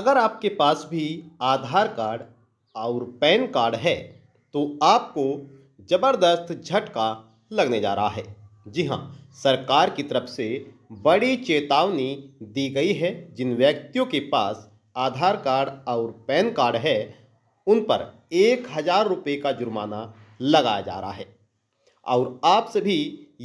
अगर आपके पास भी आधार कार्ड और पैन कार्ड है तो आपको ज़बरदस्त झटका लगने जा रहा है जी हाँ सरकार की तरफ से बड़ी चेतावनी दी गई है जिन व्यक्तियों के पास आधार कार्ड और पैन कार्ड है उन पर एक हज़ार रुपये का जुर्माना लगाया जा रहा है और आप सभी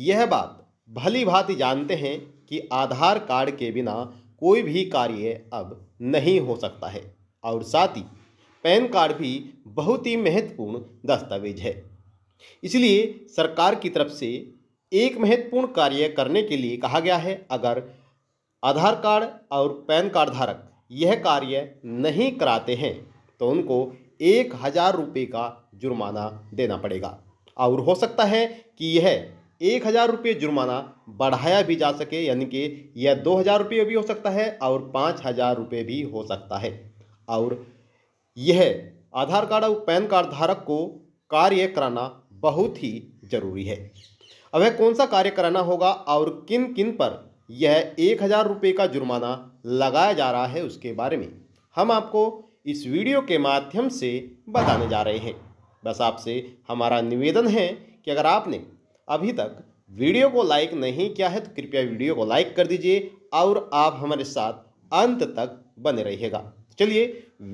यह बात भली भांति जानते हैं कि आधार कार्ड के बिना कोई भी कार्य अब नहीं हो सकता है और साथ ही पैन कार्ड भी बहुत ही महत्वपूर्ण दस्तावेज है इसलिए सरकार की तरफ से एक महत्वपूर्ण कार्य करने के लिए कहा गया है अगर आधार कार्ड और पैन कार्ड धारक यह कार्य नहीं कराते हैं तो उनको एक हज़ार रुपये का जुर्माना देना पड़ेगा और हो सकता है कि यह एक हज़ार रुपये जुर्माना बढ़ाया भी जा सके यानी कि यह दो हज़ार रुपये भी हो सकता है और पाँच हज़ार रुपये भी हो सकता है और यह आधार कार्ड और पैन कार्ड धारक को कार्य कराना बहुत ही जरूरी है अब यह कौन सा कार्य कराना होगा और किन किन पर यह एक हज़ार रुपये का जुर्माना लगाया जा रहा है उसके बारे में हम आपको इस वीडियो के माध्यम से बताने जा रहे हैं बस आपसे हमारा निवेदन है कि अगर आपने अभी तक वीडियो को लाइक नहीं किया है तो कृपया वीडियो को लाइक कर दीजिए और आप हमारे साथ अंत तक बने रहिएगा चलिए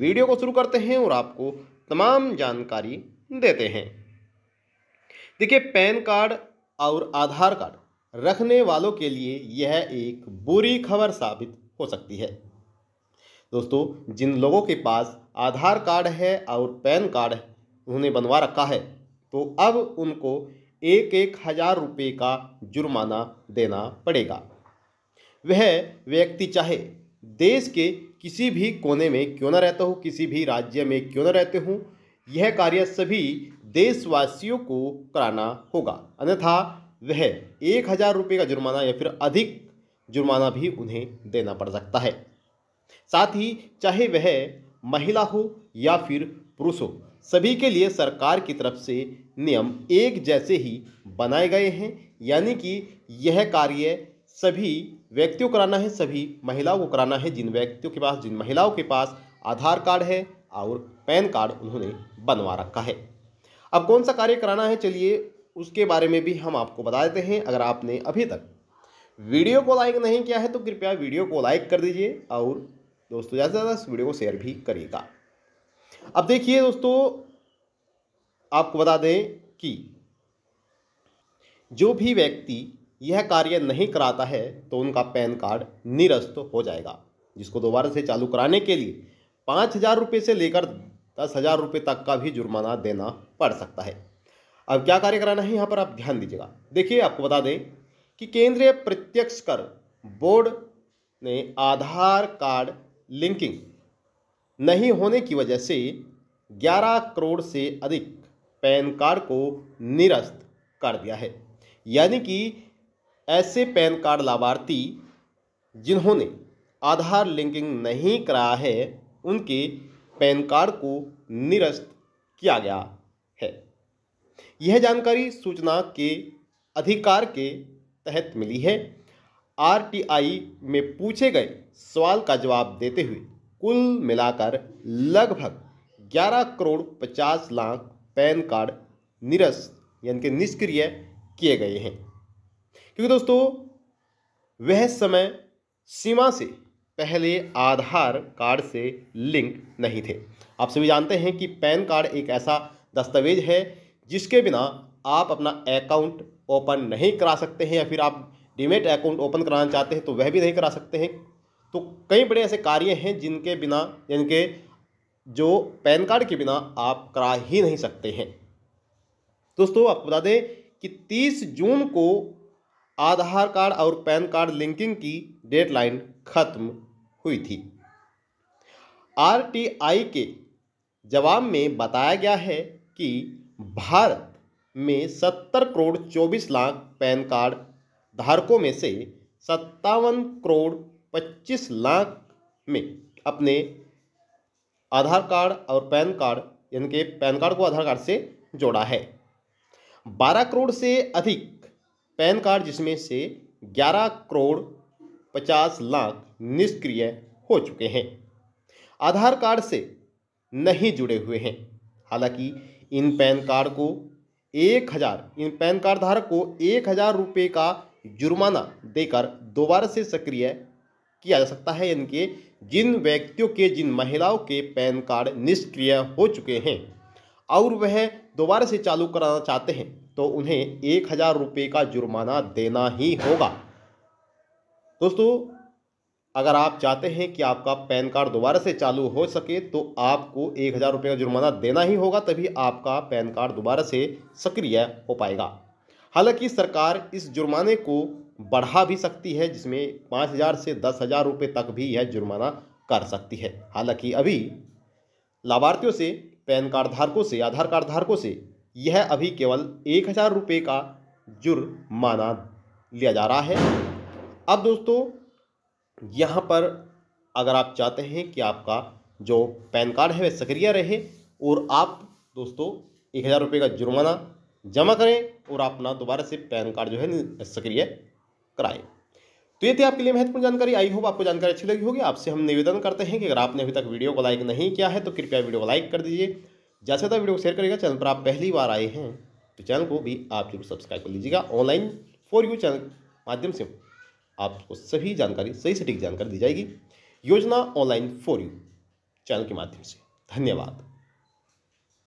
वीडियो को शुरू करते हैं और आपको तमाम जानकारी देते हैं देखिए पैन कार्ड और आधार कार्ड रखने वालों के लिए यह एक बुरी खबर साबित हो सकती है दोस्तों जिन लोगों के पास आधार कार्ड है और पैन कार्ड उन्होंने बनवा रखा है तो अब उनको एक एक हजार रुपये का जुर्माना देना पड़ेगा वह व्यक्ति चाहे देश के किसी भी कोने में क्यों न रहता हो किसी भी राज्य में क्यों न रहते हों यह कार्य सभी देशवासियों को कराना होगा अन्यथा वह एक हजार रुपये का जुर्माना या फिर अधिक जुर्माना भी उन्हें देना पड़ सकता है साथ ही चाहे वह महिला हो या फिर पुरुष हो सभी के लिए सरकार की तरफ से नियम एक जैसे ही बनाए गए हैं यानी कि यह कार्य सभी व्यक्तियों को कराना है सभी महिलाओं को कराना है जिन व्यक्तियों के पास जिन महिलाओं के पास आधार कार्ड है और पैन कार्ड उन्होंने बनवा रखा है अब कौन सा कार्य कराना है चलिए उसके बारे में भी हम आपको बता देते हैं अगर आपने अभी तक वीडियो को लाइक नहीं किया है तो कृपया वीडियो को लाइक कर दीजिए और दोस्तों ज़्यादा से ज़्यादा इस वीडियो को शेयर भी करिएगा अब देखिए दोस्तों आपको बता दें कि जो भी व्यक्ति यह कार्य नहीं कराता है तो उनका पैन कार्ड निरस्त हो जाएगा जिसको दोबारा से चालू कराने के लिए पाँच हज़ार रुपये से लेकर दस हज़ार रुपये तक का भी जुर्माना देना पड़ सकता है अब क्या कार्य कराना है यहाँ पर आप ध्यान दीजिएगा देखिए आपको बता दें कि केंद्रीय प्रत्यक्ष कर बोर्ड ने आधार कार्ड लिंकिंग नहीं होने की वजह से 11 करोड़ से अधिक पैन कार्ड को निरस्त कर दिया है यानी कि ऐसे पैन कार्ड लाभार्थी जिन्होंने आधार लिंकिंग नहीं कराया है उनके पैन कार्ड को निरस्त किया गया है यह जानकारी सूचना के अधिकार के तहत मिली है आरटीआई में पूछे गए सवाल का जवाब देते हुए कुल मिलाकर लगभग 11 करोड़ 50 लाख पैन कार्ड निरस्त यानी कि निष्क्रिय किए गए हैं क्योंकि दोस्तों वह समय सीमा से पहले आधार कार्ड से लिंक नहीं थे आप सभी जानते हैं कि पैन कार्ड एक ऐसा दस्तावेज है जिसके बिना आप अपना अकाउंट ओपन नहीं करा सकते हैं या फिर आप डीमेट अकाउंट ओपन कराना चाहते हैं तो वह भी नहीं करा सकते हैं तो कई बड़े ऐसे कार्य हैं जिनके बिना यानी कि जो पैन कार्ड के बिना आप करा ही नहीं सकते हैं दोस्तों आपको बता दें कि 30 जून को आधार कार्ड और पैन कार्ड लिंकिंग की डेडलाइन खत्म हुई थी आरटीआई के जवाब में बताया गया है कि भारत में 70 करोड़ 24 लाख पैन कार्ड धारकों में से सत्तावन करोड़ पच्चीस लाख में अपने आधार कार्ड और पैन कार्ड यानी कि पैन कार्ड को आधार कार्ड से जोड़ा है बारह करोड़ से अधिक पैन कार्ड जिसमें से ग्यारह करोड़ पचास लाख निष्क्रिय हो चुके हैं आधार कार्ड से नहीं जुड़े हुए हैं हालांकि इन पैन कार्ड को एक हज़ार इन पैन कार्ड धारक को एक हज़ार रुपये का जुर्माना देकर दोबारा से सक्रिय किया जा सकता है यानी कि जिन व्यक्तियों के जिन महिलाओं के पैन कार्ड निष्क्रिय हो चुके हैं और वह दोबारा से चालू कराना चाहते हैं तो उन्हें एक हज़ार रुपये का जुर्माना देना ही होगा दोस्तों अगर आप चाहते हैं कि आपका पैन कार्ड दोबारा से चालू हो सके तो आपको एक हज़ार रुपये का जुर्माना देना ही होगा तभी आपका पैन कार्ड दोबारा से सक्रिय हो पाएगा हालांकि सरकार इस जुर्माने को बढ़ा भी सकती है जिसमें पाँच हज़ार से दस हज़ार रुपये तक भी यह जुर्माना कर सकती है हालांकि अभी लाभार्थियों से पैन कार्ड धारकों से आधार कार्ड धारकों से यह अभी केवल एक हज़ार रुपये का जुर्माना लिया जा रहा है अब दोस्तों यहाँ पर अगर आप चाहते हैं कि आपका जो पैन कार्ड है वह सक्रिय रहे और आप दोस्तों एक हज़ार रुपये का जुर्माना जमा करें और अपना दोबारा से पैन कार्ड जो है सक्रिय कराएं तो ये थी आपके लिए महत्वपूर्ण जानकारी आई होप आपको जानकारी अच्छी लगी होगी आपसे हम निवेदन करते हैं कि अगर आपने अभी तक वीडियो को लाइक नहीं किया है तो कृपया वीडियो को लाइक कर दीजिए जैसे तक वीडियो को शेयर करेगा चैनल पर आप पहली बार आए हैं तो चैनल को भी आप जरूर सब्सक्राइब कर लीजिएगा ऑनलाइन फॉर यू चैनल माध्यम से आपको सभी जानकारी सही सटीक जानकारी दी जाएगी योजना ऑनलाइन फॉर यू चैनल के माध्यम से धन्यवाद